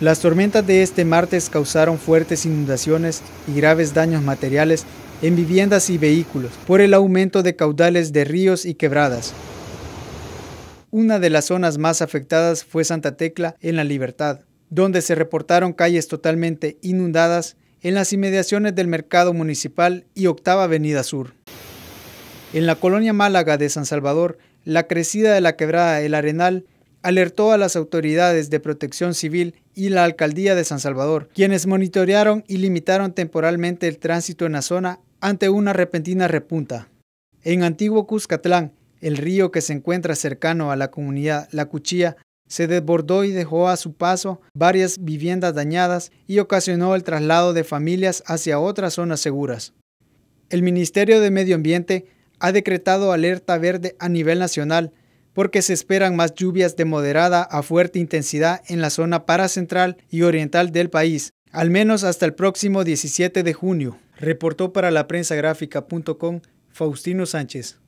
Las tormentas de este martes causaron fuertes inundaciones y graves daños materiales en viviendas y vehículos por el aumento de caudales de ríos y quebradas. Una de las zonas más afectadas fue Santa Tecla en La Libertad, donde se reportaron calles totalmente inundadas en las inmediaciones del Mercado Municipal y Octava Avenida Sur. En la colonia Málaga de San Salvador, la crecida de la quebrada El Arenal alertó a las autoridades de protección civil y la alcaldía de San Salvador, quienes monitorearon y limitaron temporalmente el tránsito en la zona ante una repentina repunta. En Antiguo Cuscatlán, el río que se encuentra cercano a la comunidad La Cuchilla se desbordó y dejó a su paso varias viviendas dañadas y ocasionó el traslado de familias hacia otras zonas seguras. El Ministerio de Medio Ambiente ha decretado alerta verde a nivel nacional porque se esperan más lluvias de moderada a fuerte intensidad en la zona paracentral y oriental del país, al menos hasta el próximo 17 de junio, reportó para la prensa gráfica.com Faustino Sánchez.